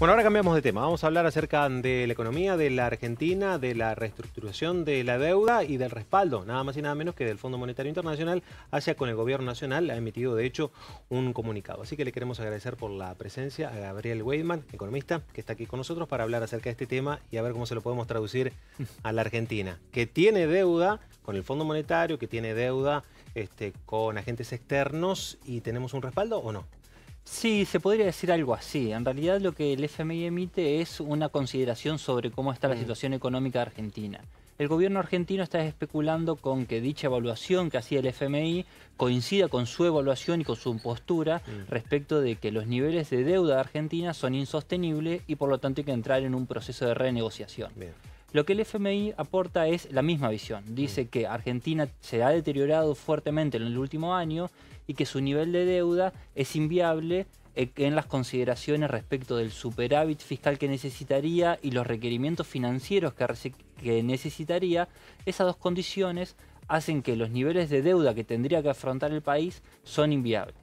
Bueno, ahora cambiamos de tema. Vamos a hablar acerca de la economía de la Argentina, de la reestructuración de la deuda y del respaldo, nada más y nada menos que del Fondo Monetario Internacional hacia con el gobierno nacional. Ha emitido, de hecho, un comunicado. Así que le queremos agradecer por la presencia a Gabriel Weidman, economista, que está aquí con nosotros para hablar acerca de este tema y a ver cómo se lo podemos traducir a la Argentina, que tiene deuda con el Fondo Monetario, que tiene deuda este, con agentes externos y tenemos un respaldo o no. Sí, se podría decir algo así. En realidad lo que el FMI emite es una consideración sobre cómo está la mm. situación económica de Argentina. El gobierno argentino está especulando con que dicha evaluación que hacía el FMI coincida con su evaluación y con su postura mm. respecto de que los niveles de deuda de Argentina son insostenibles y por lo tanto hay que entrar en un proceso de renegociación. Lo que el FMI aporta es la misma visión. Dice mm. que Argentina se ha deteriorado fuertemente en el último año y que su nivel de deuda es inviable eh, en las consideraciones respecto del superávit fiscal que necesitaría y los requerimientos financieros que, necesitaría, esas dos condiciones hacen que los niveles de deuda que tendría que afrontar el país son inviables.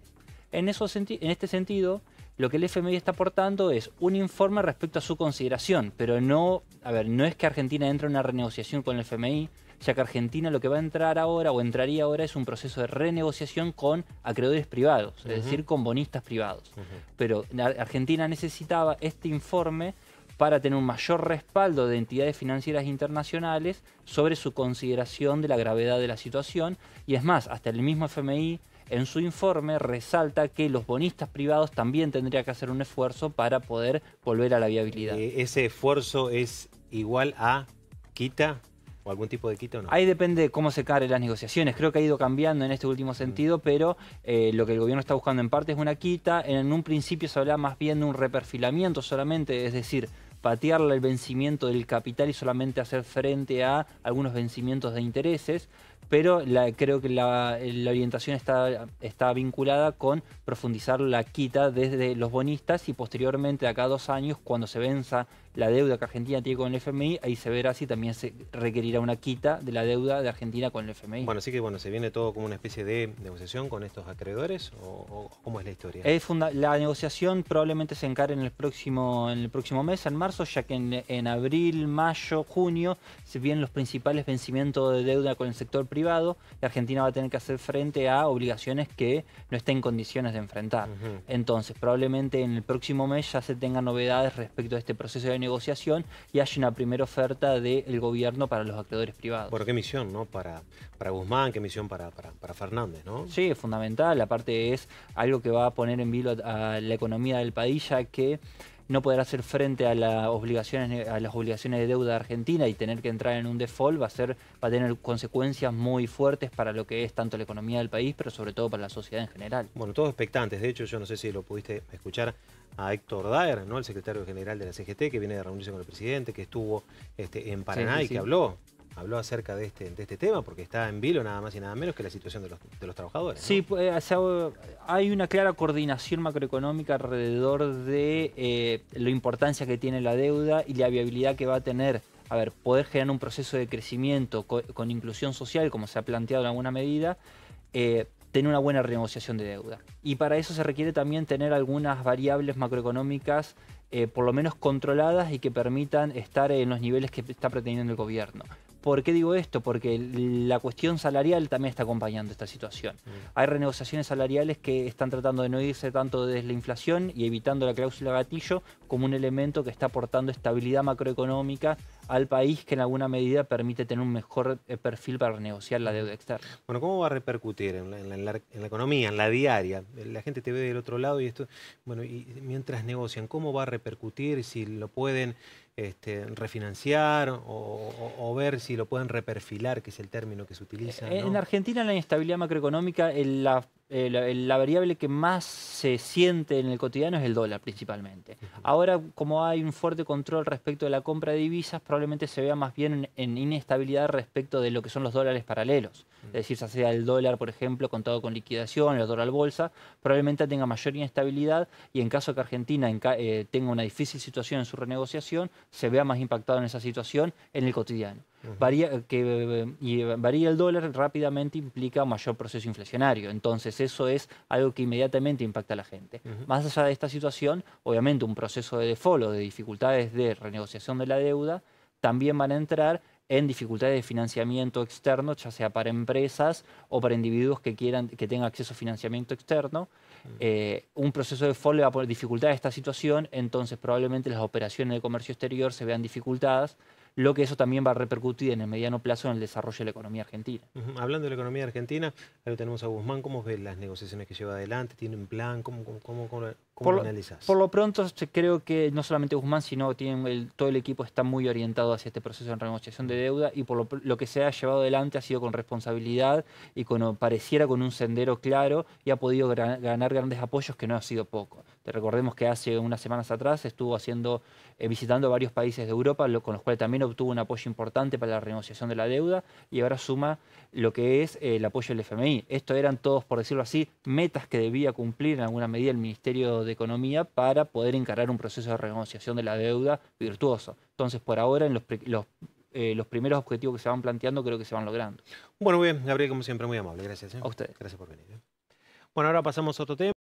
En, eso, en este sentido, lo que el FMI está aportando es un informe respecto a su consideración, pero no, a ver, no es que Argentina entre en una renegociación con el FMI, ya que Argentina lo que va a entrar ahora o entraría ahora es un proceso de renegociación con acreedores privados, es decir, con bonistas privados. Pero Argentina necesitaba este informe para tener un mayor respaldo de entidades financieras internacionales sobre su consideración de la gravedad de la situación. Y es más, hasta el mismo FMI en su informe resalta que los bonistas privados también tendrían que hacer un esfuerzo para poder volver a la viabilidad. Eh, ¿Ese esfuerzo es igual a quita? O algún tipo de quita o no? Ahí depende de cómo se caren las negociaciones. Creo que ha ido cambiando en este último mm. sentido, pero eh, lo que el gobierno está buscando en parte es una quita. En un principio se hablaba más bien de un reperfilamiento solamente, es decir, patearle el vencimiento del capital y solamente hacer frente a algunos vencimientos de intereses pero creo que la, orientación está, está vinculada con profundizar la quita desde los bonistas y posteriormente, acá dos años, cuando se venza la deuda que Argentina tiene con el FMI, ahí se verá si también se requerirá una quita de la deuda de Argentina con el FMI. Bueno, así que bueno, se viene todo como una especie de negociación con estos acreedores o, cómo es la historia. la negociación probablemente se encare en el próximo, en el próximo mes, en marzo, ya que en, en abril, mayo, junio, se vienen los principales vencimientos de deuda con el sector privado privado y Argentina va a tener que hacer frente a obligaciones que no está en condiciones de enfrentar. Entonces, probablemente en el próximo mes ya se tengan novedades respecto a este proceso de negociación y haya una primera oferta del gobierno para los actores privados. ¿Por qué misión, ¿no? Para, para Guzmán, qué misión para, para, Fernández, ¿no? Sí, es fundamental. Aparte es algo que va a poner en vilo a, la economía del Padilla ya que no poder hacer frente a, obligaciones, a las obligaciones de deuda de Argentina y tener que entrar en un default va a, ser, va tener consecuencias muy fuertes para lo que es tanto la economía del país, pero sobre todo para la sociedad en general. Bueno, todos expectantes. De hecho, yo no sé si lo pudiste escuchar a Héctor Daer, ¿no? el secretario general de la CGT, que viene de reunirse con el presidente, que estuvo este, en Paraná y que habló habló acerca este, de este, tema, porque está en vilo nada más y nada menos que la situación de los, de los trabajadores. Sí, pues, hay una clara coordinación macroeconómica alrededor de eh, la importancia que tiene la deuda y la viabilidad que va a tener. A ver, poder generar un proceso de crecimiento con, inclusión social, como se ha planteado en alguna medida, eh, tener una buena renegociación de deuda. Y para eso se requiere también tener algunas variables macroeconómicas eh, por lo menos controladas y que permitan estar en los niveles que está pretendiendo el gobierno. ¿Por qué digo esto? Porque la cuestión salarial también está acompañando esta situación. Mm. Hay renegociaciones salariales que están tratando de no irse tanto desde la inflación y evitando la cláusula gatillo como un elemento que está aportando estabilidad macroeconómica al país que en alguna medida permite tener un mejor eh, perfil para negociar la deuda externa. Bueno, ¿cómo va a repercutir en la, economía, en la diaria? La gente te ve del otro lado y esto, bueno, y mientras negocian, ¿cómo va a repercutir si lo pueden este, refinanciar o, ver si lo pueden reperfilar, que es el término que se utiliza? Eh, en, ¿no? en Argentina la inestabilidad macroeconómica, la eh, la, variable que más se siente en el cotidiano es el dólar principalmente. Ahora, como hay un fuerte control respecto de la compra de divisas, probablemente se vea más bien en, inestabilidad respecto de lo que son los dólares paralelos. Es decir, ya sea el dólar, por ejemplo, contado con liquidación, el dólar bolsa, probablemente tenga mayor inestabilidad y en caso que Argentina eh, tenga una difícil situación en su renegociación, se vea más impactado en esa situación en el cotidiano varía, que, y varía el dólar rápidamente implica mayor proceso inflacionario. Entonces eso es algo que inmediatamente impacta a la gente. Más allá de esta situación, obviamente un proceso de default o de dificultades de renegociación de la deuda también van a entrar en dificultades de financiamiento externo, ya sea para empresas o para individuos que quieran que tengan acceso a financiamiento externo. Eh, un proceso de default le va a poner dificultad esta situación, entonces probablemente las operaciones de comercio exterior se vean dificultadas, lo que eso también va a repercutir en el mediano plazo en el desarrollo de la economía argentina. Hablando de la economía argentina, ahí tenemos a Guzmán, ¿cómo ve las negociaciones que lleva adelante? ¿Tiene un plan? ¿Cómo, cómo, cómo, por, lo, pronto, creo que no solamente Guzmán, sino todo el equipo está muy orientado hacia este proceso de renegociación de deuda y por lo, que se ha llevado adelante ha sido con responsabilidad y con, pareciera con un sendero claro y ha podido ganar grandes apoyos que no ha sido poco. Te recordemos que hace unas semanas atrás estuvo haciendo, eh, visitando varios países de Europa, con los cuales también obtuvo un apoyo importante para la renegociación de la deuda y ahora suma lo que es eh, el apoyo del FMI. Esto eran todos, por decirlo así, metas que debía cumplir en alguna medida el Ministerio de de Economía para poder encarar un proceso de renegociación de la deuda virtuoso. Entonces, por ahora, en los, eh, los, primeros objetivos que se van planteando creo que se van logrando. Bueno, bien, Gabriel, como siempre, muy amable. Gracias. ¿eh? A usted. Gracias por venir. ¿eh? Bueno, ahora pasamos a otro tema.